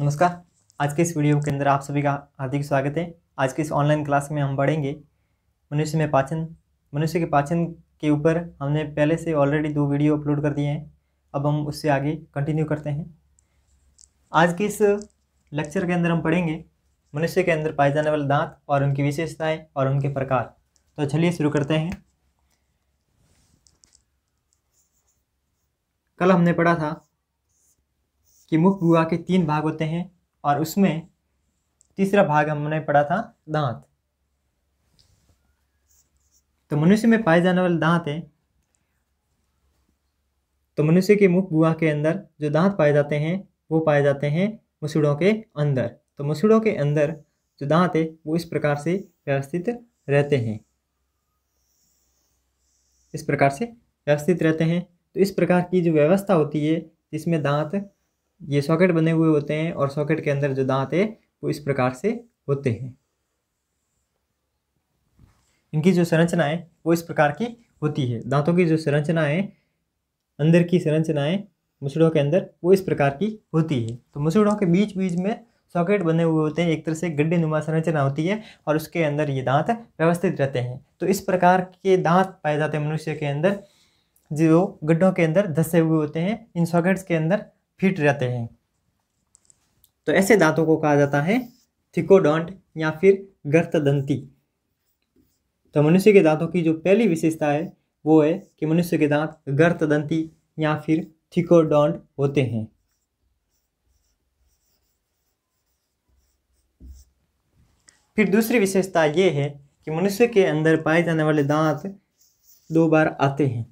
नमस्कार आज के इस वीडियो के अंदर आप सभी का हार्दिक स्वागत है आज के इस ऑनलाइन क्लास में हम पढ़ेंगे मनुष्य में पाचन मनुष्य के पाचन के ऊपर हमने पहले से ऑलरेडी दो वीडियो अपलोड कर दिए हैं अब हम उससे आगे कंटिन्यू करते हैं आज के इस लेक्चर के अंदर हम पढ़ेंगे मनुष्य के अंदर पाए जाने वाले दांत और उनकी विशेषताएँ और उनके प्रकार तो चलिए शुरू करते हैं कल हमने पढ़ा था कि मुख गुहा के तीन भाग होते हैं और उसमें तीसरा भाग हमने पढ़ा था दांत तो मनुष्य में पाए जाने वाले दांत हैं तो मनुष्य के मुख गुहा के अंदर जो दांत पाए जाते हैं वो पाए जाते हैं मसूड़ों के अंदर तो मसूड़ों के अंदर जो दांत है वो इस प्रकार से व्यवस्थित रहते हैं इस प्रकार से व्यवस्थित रहते हैं तो इस प्रकार की जो व्यवस्था होती है जिसमें दांत ये सॉकेट बने हुए होते हैं और सॉकेट के अंदर जो दांत है वो इस प्रकार से होते हैं इनकी जो संरचना है वो इस प्रकार की होती है दांतों की जो संरचना है अंदर की संरचनाएं मुसड़ों के अंदर वो इस प्रकार की होती है तो मुसड़ों के बीच बीच में सॉकेट बने हुए होते हैं एक तरह से गड्ढे नुमा संरचना होती है और उसके अंदर ये दांत व्यवस्थित रहते हैं तो इस प्रकार के दांत पाए जाते हैं मनुष्य के अंदर जो गड्ढों के अंदर धसे हुए होते हैं इन सॉकेट्स के अंदर फिट रहते हैं तो ऐसे दांतों को कहा जाता है थिकोडोंट या फिर गर्तदंती तो मनुष्य के दांतों की जो पहली विशेषता है वो है कि मनुष्य के दांत गर्तदंती या फिर थिकोडोंट होते हैं फिर दूसरी विशेषता ये है कि मनुष्य के अंदर पाए जाने वाले दांत दो बार आते हैं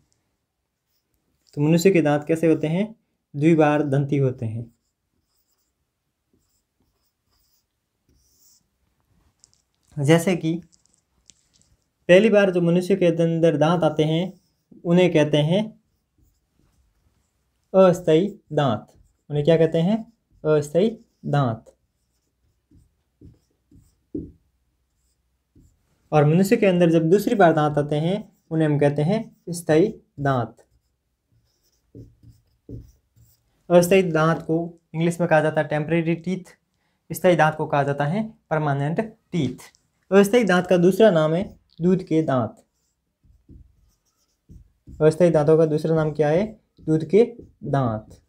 तो मनुष्य के दांत कैसे होते हैं द्विवार दंती होते हैं जैसे कि पहली बार जो मनुष्य के अंदर दांत आते हैं उन्हें कहते हैं अस्थायी दांत उन्हें क्या कहते हैं अस्थायी दांत और मनुष्य के अंदर जब दूसरी बार दांत आते हैं उन्हें हम कहते हैं स्थायी दांत अस्थायी दांत को इंग्लिश में कहा जाता है टेम्परेरी टीथ स्थायी दांत को कहा जाता है परमानेंट टीथ अस्थायी दांत का दूसरा नाम है दूध के दांत अस्थायी दांतों का दूसरा नाम क्या है दूध के दांत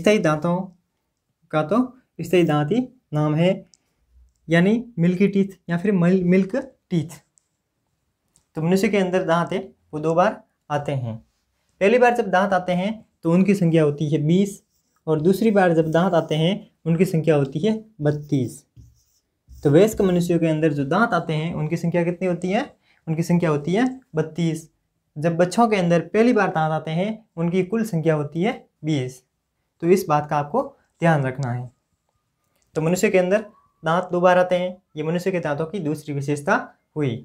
स्थायी दांतों का तो स्थायी दांत ही नाम है यानी मिल्की टीथ या फिर मिल्क टीथ तो मनुष्य के अंदर दांत है वो दो बार आते हैं पहली बार जब दांत आते हैं तो उनकी संख्या होती है बीस और दूसरी बार जब दांत आते हैं उनकी संख्या होती है बत्तीस तो वयस्क मनुष्यों के अंदर जो दांत आते हैं उनकी संख्या कितनी होती है उनकी संख्या होती है बत्तीस जब बच्चों के अंदर पहली बार दांत आते हैं उनकी कुल संख्या होती है बीस तो इस बात का आपको ध्यान रखना है तो मनुष्य के अंदर दांत दो बार आते हैं ये मनुष्य के दांतों की दूसरी विशेषता हुई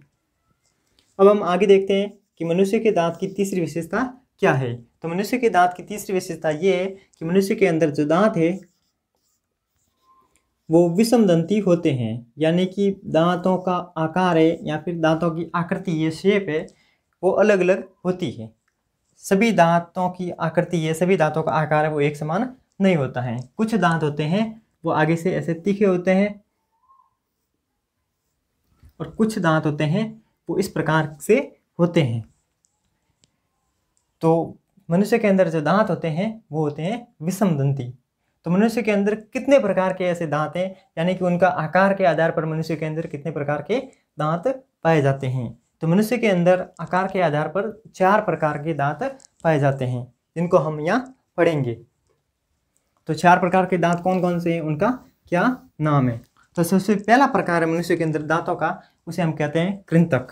अब हम आगे देखते हैं कि मनुष्य के दांत की तीसरी विशेषता क्या है तो मनुष्य के दांत की तीसरी विशेषता ये है कि मनुष्य के अंदर जो दांत है वो विषम दंती होते हैं यानी कि दांतों का आकार है या फिर दांतों की आकृति ये शेप है वो अलग अलग होती है सभी दांतों की आकृति है सभी दांतों का आकार है वो एक समान नहीं होता है कुछ दांत होते हैं वो आगे से ऐसे तीखे होते हैं और कुछ दांत होते हैं वो इस प्रकार से होते हैं तो मनुष्य के अंदर जो दांत होते हैं वो होते हैं विषम दंती तो मनुष्य के अंदर कितने प्रकार के ऐसे दांत हैं यानी कि उनका आकार के आधार पर मनुष्य के अंदर कितने प्रकार के दांत पाए जाते हैं तो मनुष्य के अंदर आकार के आधार पर चार प्रकार के दांत पाए जाते हैं जिनको हम यहाँ पढ़ेंगे तो चार प्रकार के दांत कौन कौन से हैं उनका क्या नाम है तो सबसे पहला प्रकार है मनुष्य के अंदर दांतों का उसे हम कहते हैं कृंतक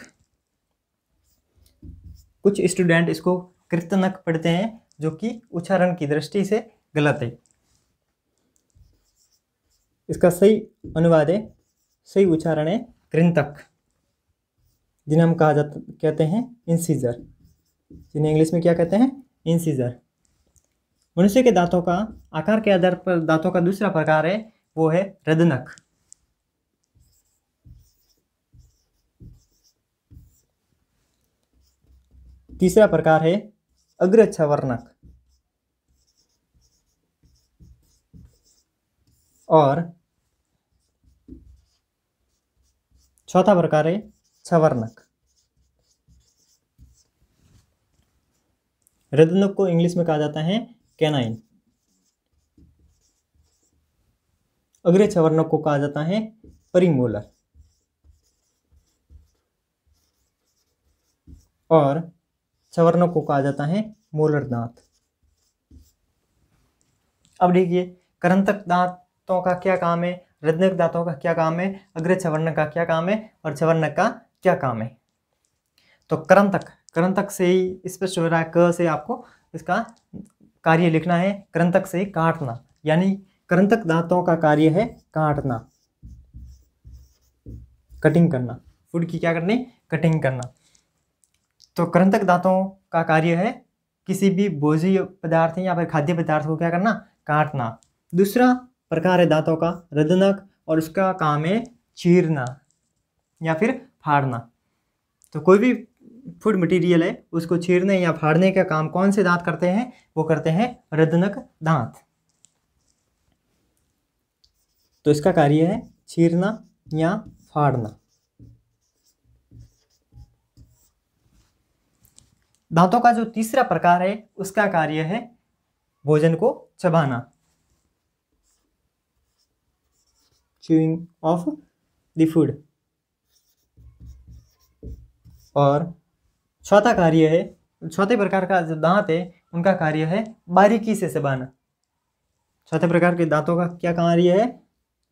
कुछ स्टूडेंट इसको कृतनक पढ़ते हैं जो कि उच्चारण की दृष्टि से गलत है इसका सही अनुवाद है सही उच्चारण है कृंतक जिन्हें हम कहा जाता कहते हैं इंसीजर जिन्हें इंग्लिश में क्या कहते हैं इंसीजर मनुष्य के दांतों का आकार के आधार पर दांतों का दूसरा प्रकार है वो है रदनक तीसरा प्रकार है अग्रच्छा वर्णक और चौथा प्रकार है छवर्णक हृदनक को इंग्लिश में कहा जाता है कैनाइन अग्रे छवर्णक को कहा जाता है परिमोलर और सवर्णों को कहा जाता है मोलर दांत अब देखिए करंतक दांतों का क्या काम है रजनक दांतों का क्या काम है अग्र छवर्ण का क्या काम है और छवर्ण का क्या काम है तो करंतक करंतक से ही स्पष्ट हो रहा है क से आपको इसका कार्य लिखना है करंतक से काटना यानी करंतक दांतों का कार्य है काटना कटिंग करना फूड की क्या करनी कटिंग करना तो कृंतक दांतों का कार्य है किसी भी भोजी पदार्थ या फिर खाद्य पदार्थ को क्या करना काटना दूसरा प्रकार है दांतों का रदनक और उसका काम है चीरना या फिर फाड़ना तो कोई भी फूड मटेरियल है उसको चीरने या फाड़ने का काम कौन से दांत करते हैं वो करते हैं रदनक दांत तो इसका कार्य है चीरना या फाड़ना दांतों का जो तीसरा प्रकार है उसका कार्य है भोजन को चबाना च्यूइंग ऑफ द फूड और चौथा कार्य है चौथे प्रकार का जो दांत है उनका कार्य है बारीकी से चबाना चौथे प्रकार के दांतों का क्या कार्य है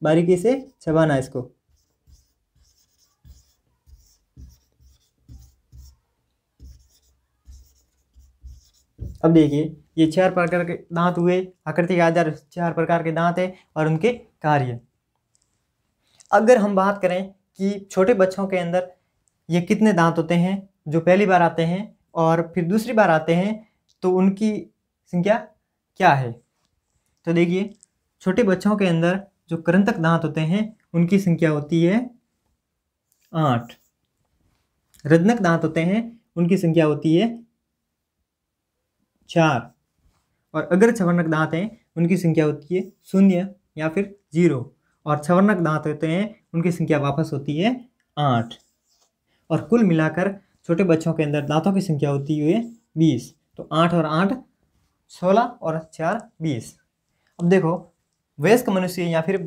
बारीकी से चबाना इसको अब देखिए ये चार प्रकार के दांत हुए आकृति के आधार चार प्रकार के दांत हैं और उनके कार्य अगर हम बात करें कि छोटे बच्चों के अंदर ये कितने दांत होते हैं जो पहली बार आते हैं और फिर दूसरी बार आते हैं तो उनकी संख्या क्या है तो देखिए छोटे बच्चों के अंदर जो करंतक दांत होते हैं उनकी संख्या होती है आठ रजनक दांत होते हैं उनकी संख्या होती है चार और अगर छवर्णक दांत हैं उनकी संख्या होती है शून्य या फिर जीरो और छवर्णक दांत होते हैं उनकी संख्या वापस होती है आठ और कुल मिलाकर छोटे बच्चों के अंदर दांतों की संख्या होती है बीस तो आठ और आठ सोलह और चार बीस अब देखो वयस्क मनुष्य या फिर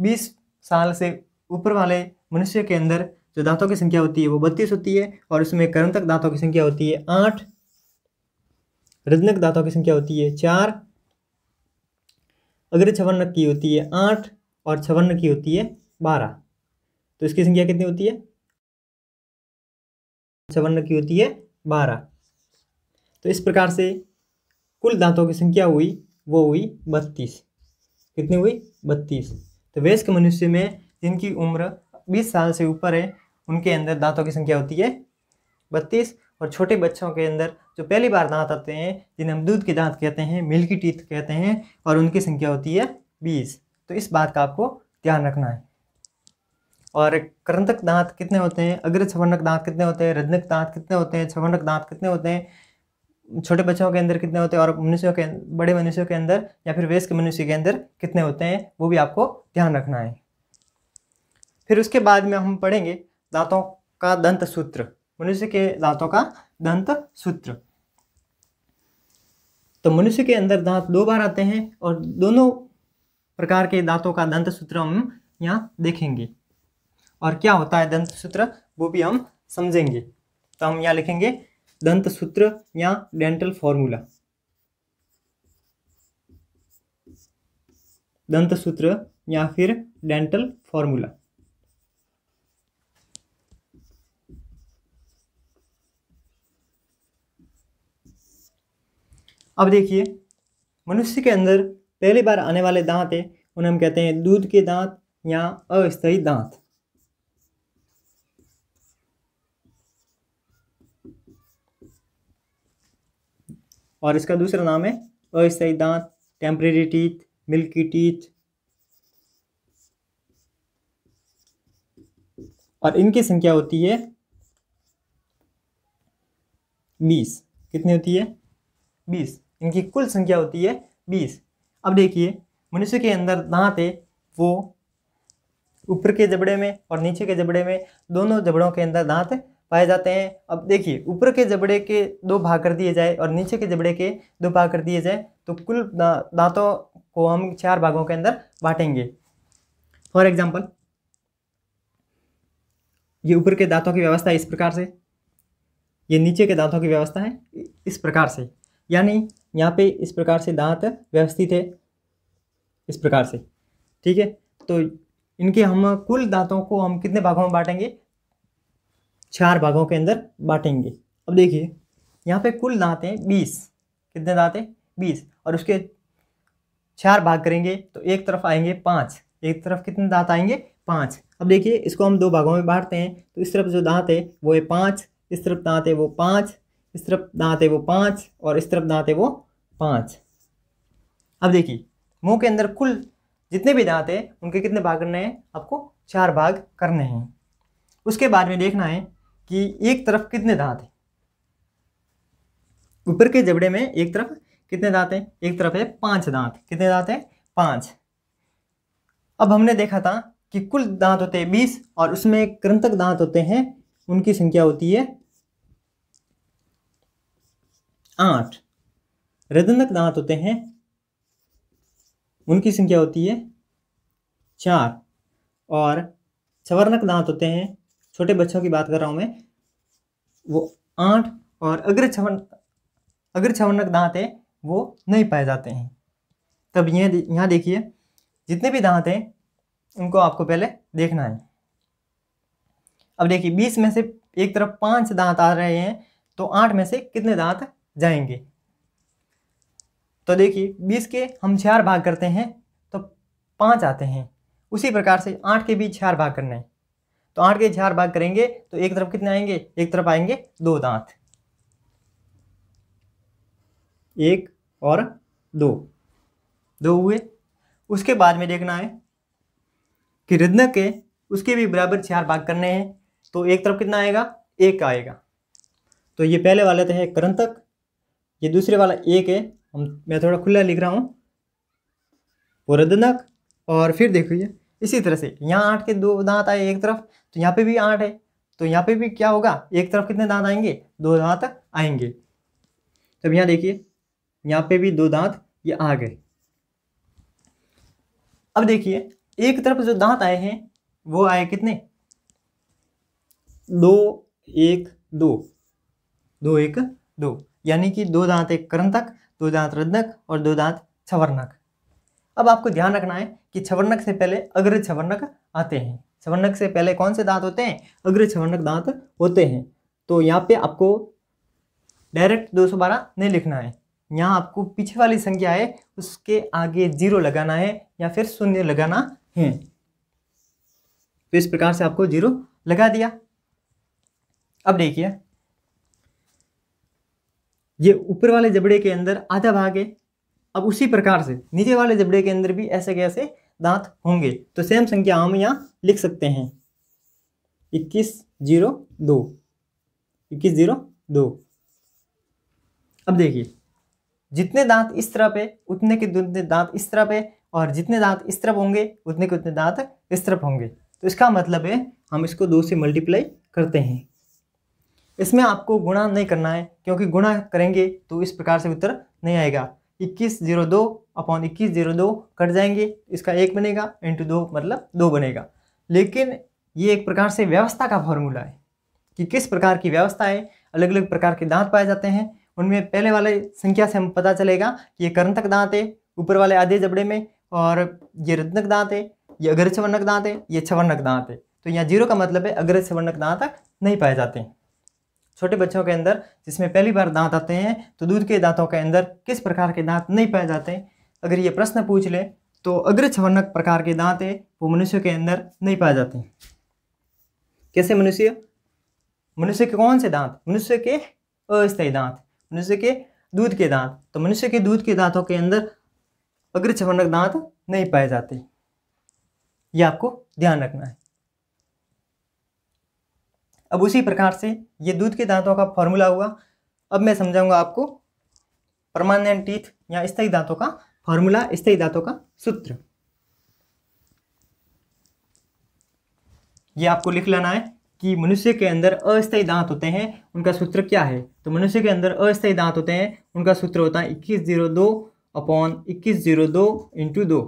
बीस साल से ऊपर वाले मनुष्य के अंदर जो दांतों की संख्या होती है वो बत्तीस होती है और उसमें करंतक दांतों की संख्या होती है आठ रजनक दाताओं की संख्या होती है चार अग्र छवर्ण की होती है आठ और छवर्ण की होती है बारह तो इसकी संख्या कितनी होती है छवर्ण की होती है बारह तो इस प्रकार से कुल दांतों की संख्या हुई वो हुई बत्तीस कितनी हुई बत्तीस तो वयस्क मनुष्य में जिनकी उम्र बीस साल से ऊपर है उनके अंदर दांतों की संख्या होती है बत्तीस और छोटे बच्चों के अंदर जो पहली बार दांत आते हैं जिन्हें हम दूध के दांत कहते हैं मिल्की टीथ कहते हैं और उनकी संख्या होती है बीस तो इस बात का आपको ध्यान रखना है और करंतक दांत कितने होते हैं अग्र छवर्णक दांत कितने होते हैं रजनक दांत कितने होते हैं छवर्णक दांत कितने होते हैं छोटे बच्चों के अंदर कितने होते हैं और मनुष्यों के बड़े मनुष्यों के अंदर या फिर वयस्क मनुष्य के अंदर कितने होते हैं वो भी आपको ध्यान रखना है फिर उसके बाद में हम पढ़ेंगे दांतों का दंत सूत्र मनुष्य के दांतों का दंत सूत्र तो मनुष्य के अंदर दांत दो बार आते हैं और दोनों प्रकार के दांतों का दंत सूत्र हम यहाँ देखेंगे और क्या होता है दंत सूत्र वो भी हम समझेंगे तो हम यहाँ लिखेंगे दंत सूत्र या डेंटल फॉर्मूला दंत सूत्र या फिर डेंटल फॉर्मूला अब देखिए मनुष्य के अंदर पहली बार आने वाले दांत है उन्हें हम कहते हैं दूध के दांत या अस्थायी दांत और इसका दूसरा नाम है अस्थायी दांत टेम्परेरी टीथ मिल्की टीथ और इनकी संख्या होती है बीस कितनी होती है बीस इनकी कुल संख्या होती है बीस अब देखिए मनुष्य के अंदर दांत है वो ऊपर के जबड़े में और नीचे के जबड़े में दोनों जबड़ों के अंदर दांत पाए जाते हैं अब देखिए ऊपर के जबड़े के दो भाग कर दिए जाए और नीचे के जबड़े के दो भाग कर दिए जाए तो कुल दांतों को हम चार भागों के अंदर बांटेंगे फॉर एग्जाम्पल ये ऊपर के दांतों की व्यवस्था इस प्रकार से ये नीचे के दांतों की व्यवस्था है इस प्रकार से यानी यहाँ पे इस प्रकार से दांत व्यवस्थित है इस प्रकार से ठीक है तो इनके हम कुल दांतों को हम कितने भागों में बांटेंगे चार भागों के अंदर बांटेंगे अब देखिए यहाँ पे कुल दांत हैं बीस कितने दांत हैं बीस और उसके चार भाग करेंगे तो एक तरफ आएंगे पाँच एक तरफ कितने दांत आएंगे पाँच अब देखिए इसको हम दो भागों में बांटते हैं तो इस तरफ जो दांत है वो है पाँच इस तरफ दांत है वो पाँच इस तरफ दांत है वो पाँच और इस तरफ दांत है वो पाँच अब देखिए मुंह के अंदर कुल जितने भी दांत हैं उनके कितने भाग करने हैं आपको चार भाग करने हैं उसके बाद में देखना है कि एक तरफ कितने दांत हैं ऊपर के जबड़े में एक तरफ कितने दांत हैं एक तरफ है पांच दांत कितने दांत हैं पांच अब हमने देखा था कि कुल दांत होते हैं बीस और उसमें कृंतक दांत होते हैं उनकी संख्या होती है आठ हृदनक दांत होते हैं उनकी संख्या होती है चार और सवर्णक दांत होते हैं छोटे बच्चों की बात कर रहा हूँ मैं वो आठ और अग्र छवन अग्र छवर्णक दांत है वो नहीं पाए जाते हैं तब ये यहाँ देखिए जितने भी दांत हैं उनको आपको पहले देखना है अब देखिए बीस में से एक तरफ पांच दांत आ रहे हैं तो आठ में से कितने दांत जाएंगे तो देखिए बीस के हम चार भाग करते हैं तो पाँच आते हैं उसी प्रकार से आठ के भी चार भाग करना है तो आठ के चार भाग करेंगे तो एक तरफ कितने आएंगे एक तरफ आएंगे दो दांत एक और दो दो हुए उसके बाद में देखना है कि रिद्न के उसके भी बराबर चार भाग करने हैं तो एक तरफ कितना आएगा एक आएगा तो ये पहले वाले तो है करंतक ये दूसरे वाला एक है हम मैं थोड़ा खुला लिख रहा हूँ वो रद्दनाक और फिर देखिए इसी तरह से यहाँ आठ के दो दांत आए एक तरफ तो यहाँ पे भी आठ है तो यहाँ पे भी क्या होगा एक तरफ कितने दांत आएंगे दो दांत आएंगे तब यहाँ देखिए यहाँ पे भी दो दांत ये आ गए अब देखिए एक तरफ जो दांत आए हैं वो आए कितने दो एक दो दो एक दो यानी कि दो दांत एक करण तक दो दांत रदनक और दो दांत छवरनक अब आपको ध्यान रखना है कि छवरनक से पहले अग्र छवरनक आते हैं छवरनक से पहले कौन से दांत होते हैं अग्र छवरनक दांत होते हैं तो यहाँ पे आपको डायरेक्ट 212 नहीं लिखना है यहाँ आपको पीछे वाली संख्या है उसके आगे जीरो लगाना है या फिर शून्य लगाना है तो इस प्रकार से आपको जीरो लगा दिया अब देखिए ये ऊपर वाले जबड़े के अंदर आधा भाग है अब उसी प्रकार से नीचे वाले जबड़े के अंदर भी ऐसे कैसे दांत होंगे तो सेम संख्या हम यहाँ लिख सकते हैं इक्कीस जीरो दो इक्कीस जीरो दो अब देखिए जितने दांत इस तरफ है उतने के उतने दांत इस तरफ है और जितने दांत इस तरफ होंगे उतने के उतने दांत इस तरफ होंगे तो इसका मतलब है हम इसको दो से मल्टीप्लाई करते हैं इसमें आपको गुणा नहीं करना है क्योंकि गुणा करेंगे तो इस प्रकार से उत्तर नहीं आएगा इक्कीस जीरो दो अपॉन इक्कीस जीरो दो कट जाएंगे इसका एक बनेगा इंटू दो मतलब दो बनेगा लेकिन ये एक प्रकार से व्यवस्था का फॉर्मूला है कि किस प्रकार की व्यवस्था है अलग अलग प्रकार के दांत पाए जाते हैं उनमें पहले वाले संख्या से हम पता चलेगा कि ये करंतक दांत है ऊपर वाले आधे जबड़े में और ये रत्नक दांत है ये अग्रचवर्णक दांत है ये छवर्णक दांत है तो यहाँ जीरो का मतलब है अग्रचवर्णक दांत नहीं पाए जाते हैं छोटे बच्चों के अंदर जिसमें पहली बार दांत आते हैं तो दूध के दांतों के अंदर किस प्रकार के दांत नहीं पाए जाते अगर ये प्रश्न पूछ ले तो छवर्णक प्रकार के दांत है वो मनुष्य के अंदर नहीं पाए जाते कैसे मनुष्य मनुष्य के कौन से दांत मनुष्य के अस्थायी दांत मनुष्य के दूध के दांत तो मनुष्य के दूध के दांतों के अंदर छवर्णक दांत नहीं पाए जाते ये आपको ध्यान रखना है अब उसी प्रकार से ये दूध के दांतों का फॉर्मूला हुआ अब मैं समझाऊंगा आपको परमानेंट टीथ या स्थायी दांतों का फॉर्मूला स्थायी दांतों का सूत्र ये आपको लिख लेना है कि मनुष्य के अंदर अस्थायी दांत होते हैं उनका सूत्र क्या है तो मनुष्य के अंदर अस्थायी दांत होते हैं उनका सूत्र होता है इक्कीस जीरो दो अपॉन इक्कीस जीरो दो इंटू दो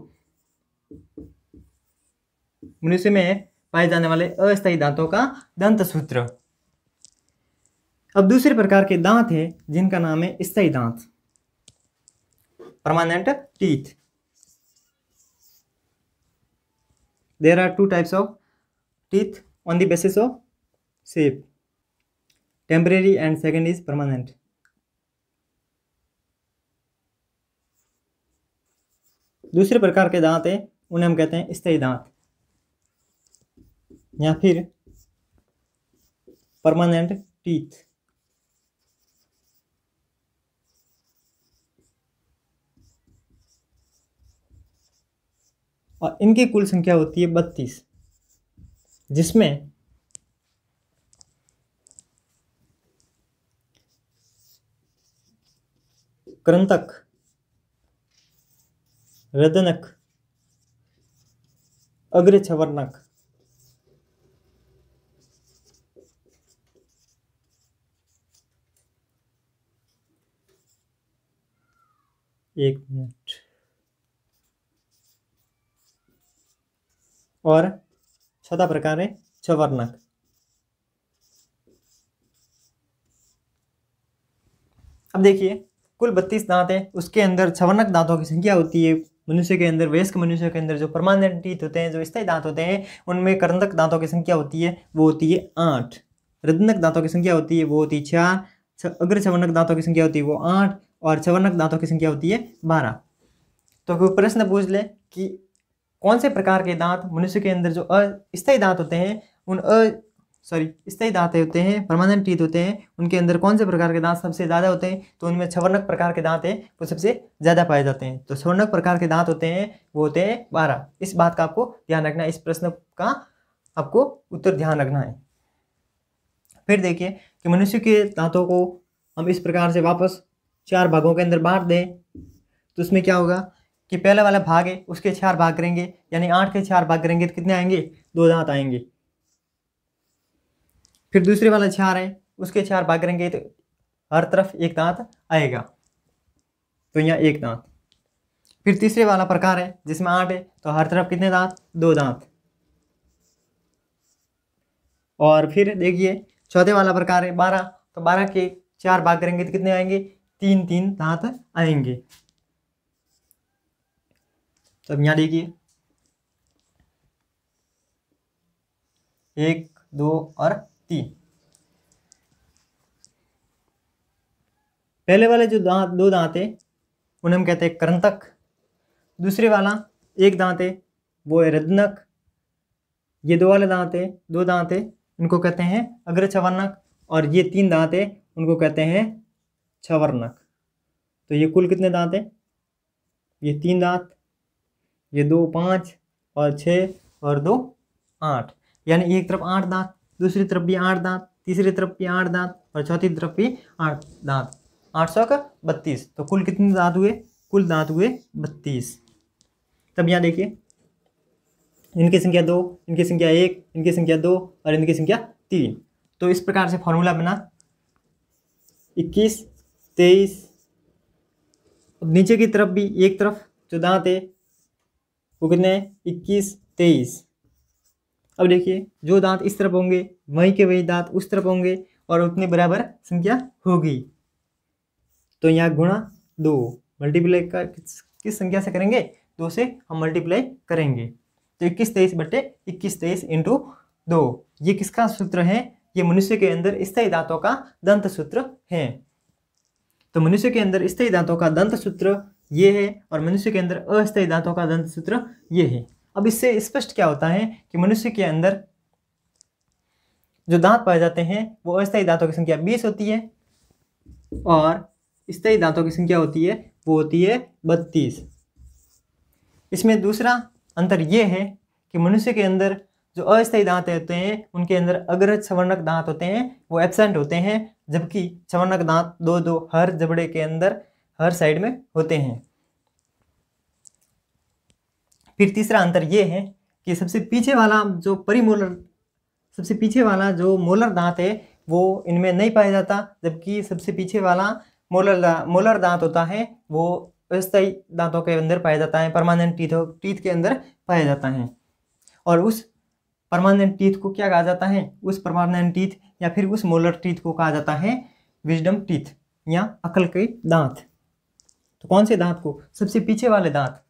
मनुष्य में पाए जाने वाले अस्थायी दांतों का दंत सूत्र अब दूसरे प्रकार के दांत है जिनका नाम है स्थायी दांत permanent teeth there are two types of teeth on the basis of set temporary and second is permanent दूसरे प्रकार के दांत हैं उन्हें हम कहते हैं स्थायी दांत या फिर परमानेंट टीथ और इनकी कुल संख्या होती है बत्तीस जिसमें क्रंतक रदनक अग्रछवर्णक एक मिनट और छठा प्रकार है छवर्णक अब देखिए कुल बत्तीस दांत हैं उसके अंदर छवर्णक दांतों की संख्या होती है मनुष्य के अंदर वयस्क मनुष्य के अंदर जो परमानेंट टीथ होते हैं जो स्थायी दांत होते हैं उनमें करंदक दांतों की संख्या होती है वो होती है आठ रदनक दांतों की संख्या होती है वो होती है चार अग्र छवर्णक दांतों की संख्या होती है वो आठ और सवर्णक दांतों की संख्या होती है बारह तो कोई प्रश्न पूछ ले कि कौन से प्रकार के दांत मनुष्य के अंदर जो अस्थायी दांत होते हैं उन अ सॉरी स्थायी दांत होते हैं परमानेंट टीथ होते हैं उनके अंदर कौन से प्रकार के दांत सबसे ज़्यादा होते हैं तो उनमें छवर्णक प्रकार के दांत हैं वो सबसे ज़्यादा पाए जाते हैं तो छवर्णक प्रकार के दांत होते हैं वो होते हैं बारह इस बात का आपको ध्यान रखना है इस प्रश्न का आपको उत्तर ध्यान रखना है फिर देखिए कि मनुष्य के दांतों को हम इस प्रकार से वापस चार भागों के अंदर बांट दें तो उसमें क्या होगा कि पहला वाला भाग है उसके चार भाग करेंगे यानी आठ के चार भाग करेंगे तो कितने आएंगे दो दांत आएंगे फिर दूसरे वाला चार है उसके चार भाग करेंगे तो हर तरफ एक दांत आएगा तो यहाँ एक दांत फिर तीसरे वाला प्रकार है जिसमें आठ है तो हर तरफ कितने दांत दो दांत और फिर देखिए चौथे वाला प्रकार है बारह तो बारह के चार भाग करेंगे तो कितने आएंगे तीन तीन दांत आएंगे तो अब यहां देखिए एक दो और तीन पहले वाले जो दांत दो दांत है उन्हें हम कहते हैं करंतक दूसरे वाला एक दांत है वो है रदनक ये दो वाले दांत है दो दांत है उनको कहते हैं अग्रचवर्णक और ये तीन दांत है उनको कहते हैं छवरनक तो ये कुल कितने दांत हैं ये तीन दांत ये दो पाँच और छः और दो आठ यानी एक तरफ आठ दांत दूसरी तरफ भी आठ दांत तीसरी तरफ भी आठ दांत और चौथी तरफ भी आठ दांत आठ सौ का बत्तीस तो कुल कितने दांत हुए कुल दांत हुए बत्तीस तब यहाँ देखिए इनकी संख्या दो इनकी संख्या एक इनकी संख्या दो और इनकी संख्या तीन तो इस प्रकार से फॉर्मूला बना इक्कीस तेईस नीचे की तरफ भी एक तरफ जो दांत है वो कितने इक्कीस तेईस अब देखिए जो दांत इस तरफ होंगे वहीं के वही दांत उस तरफ होंगे और उतने बराबर संख्या होगी तो यहाँ गुणा दो मल्टीप्लाई कर किस, किस संख्या से करेंगे दो से हम मल्टीप्लाई करेंगे तो इक्कीस तेईस बटे इक्कीस तेईस इंटू दो ये किसका सूत्र है ये मनुष्य के अंदर स्थायी दांतों का दंत सूत्र है तो मनुष्य के अंदर स्थायी दांतों का दंत सूत्र ये है और मनुष्य के अंदर अस्थायी दांतों का दंत सूत्र ये है अब इससे स्पष्ट क्या होता है कि मनुष्य के अंदर जो दांत पाए जाते हैं वो अस्थायी दांतों की संख्या बीस होती है और स्थायी दांतों की संख्या होती है वो होती है बत्तीस इसमें दूसरा अंतर यह है कि मनुष्य के अंदर जो अस्थायी दांत होते हैं उनके अंदर अग्रज सवर्णक दांत होते हैं वो एबसेंट होते हैं जबकि छवनक दांत दो दो हर जबड़े के अंदर हर साइड में होते हैं फिर तीसरा अंतर ये है कि सबसे पीछे वाला जो परिमोलर सबसे पीछे वाला जो मोलर दांत है वो इनमें नहीं पाया जाता जबकि सबसे पीछे वाला मोलर दा, मोलर दांत होता है वो अस्थायी दांतों के अंदर पाया जाता है परमानेंट टीथों टीथ के अंदर पाया जाता है और उस परमानेंट टीथ को क्या कहा जाता है उस परमानेंट टीथ या फिर उस मोलर टीथ को कहा जाता है विजडम टीथ या अकल के दांत तो कौन से दांत को सबसे पीछे वाले दांत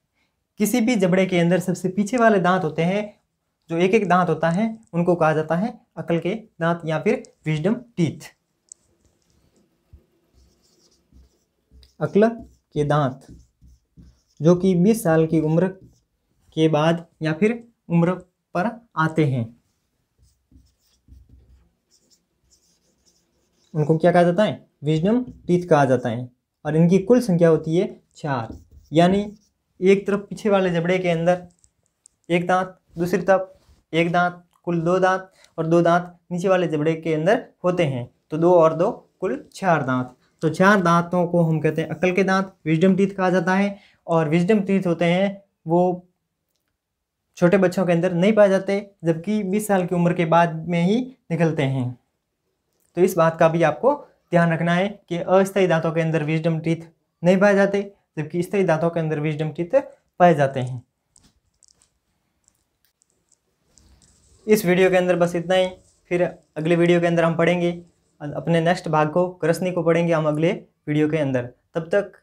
किसी भी जबड़े के अंदर सबसे पीछे वाले दांत होते हैं जो एक एक दांत होता है उनको कहा जाता है अकल के दांत या फिर विजडम टीथ अकल के दांत जो कि 20 साल की उम्र के बाद या फिर उम्र पर आते हैं उनको क्या कहा जाता है विजडम टीथ कहा जाता है और इनकी कुल संख्या होती है चार यानी एक तरफ पीछे वाले जबड़े के अंदर एक दांत दूसरी तरफ एक दांत कुल दो दांत और दो दांत नीचे वाले जबड़े के अंदर होते हैं तो दो और दो कुल चार दांत तो चार दांतों को हम कहते हैं अकल के दांत विजडम टीथ कहा जाता है और विजडम टीथ होते हैं वो छोटे बच्चों के अंदर नहीं पाए जाते जबकि 20 साल की उम्र के बाद में ही निकलते हैं तो इस बात का भी आपको ध्यान रखना है कि अस्थायी दांतों के अंदर विजडम टीथ नहीं पाए जाते जबकि स्थायी दांतों के अंदर विजडम टीथ पाए जाते हैं इस वीडियो के अंदर बस इतना ही फिर अगले वीडियो के अंदर हम पढ़ेंगे अपने नेक्स्ट भाग को क्रसनी को पढ़ेंगे हम अगले वीडियो के अंदर तब तक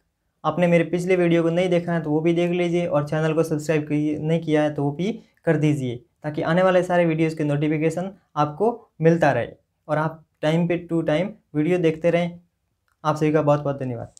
आपने मेरे पिछले वीडियो को नहीं देखा है तो वो भी देख लीजिए और चैनल को सब्सक्राइब नहीं किया है तो वो भी कर दीजिए ताकि आने वाले सारे वीडियोज़ के नोटिफिकेशन आपको मिलता रहे और आप टाइम पे टू टाइम वीडियो देखते रहें आप सभी का बहुत बहुत धन्यवाद